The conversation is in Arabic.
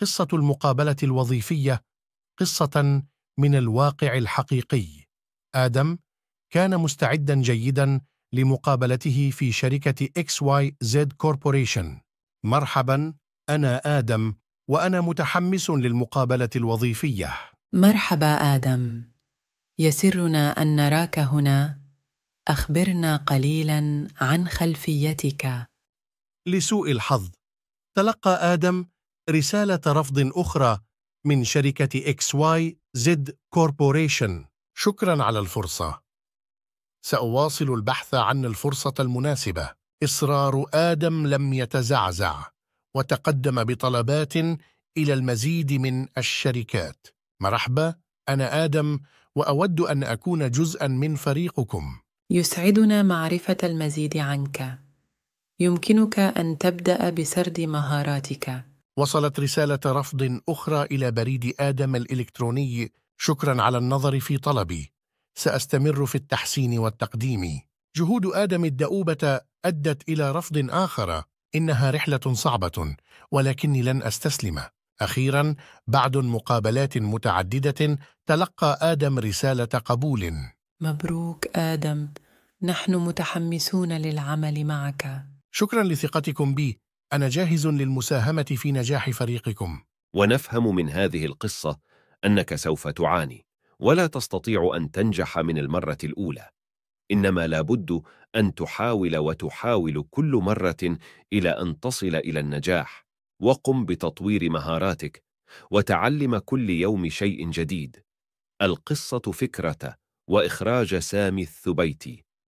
قصة المقابلة الوظيفية قصة من الواقع الحقيقي. آدم كان مستعدا جيدا لمقابلته في شركة اكس واي زد كوربوريشن. مرحبا، أنا آدم وأنا متحمس للمقابلة الوظيفية. مرحبا آدم. يسرنا أن نراك هنا. أخبرنا قليلا عن خلفيتك. لسوء الحظ، تلقى آدم رسالة رفض أخرى من شركة إكس واي زد كوربوريشن شكرا على الفرصة سأواصل البحث عن الفرصة المناسبة إصرار آدم لم يتزعزع وتقدم بطلبات إلى المزيد من الشركات مرحبا أنا آدم وأود أن أكون جزءا من فريقكم يسعدنا معرفة المزيد عنك يمكنك أن تبدأ بسرد مهاراتك وصلت رسالة رفض أخرى إلى بريد آدم الإلكتروني شكرا على النظر في طلبي سأستمر في التحسين والتقديم جهود آدم الدؤوبة أدت إلى رفض آخر إنها رحلة صعبة ولكني لن أستسلم أخيرا بعد مقابلات متعددة تلقى آدم رسالة قبول مبروك آدم نحن متحمسون للعمل معك شكرا لثقتكم بي أنا جاهز للمساهمة في نجاح فريقكم ونفهم من هذه القصة أنك سوف تعاني ولا تستطيع أن تنجح من المرة الأولى إنما لابد أن تحاول وتحاول كل مرة إلى أن تصل إلى النجاح وقم بتطوير مهاراتك وتعلم كل يوم شيء جديد القصة فكرة وإخراج سامي الثبيتي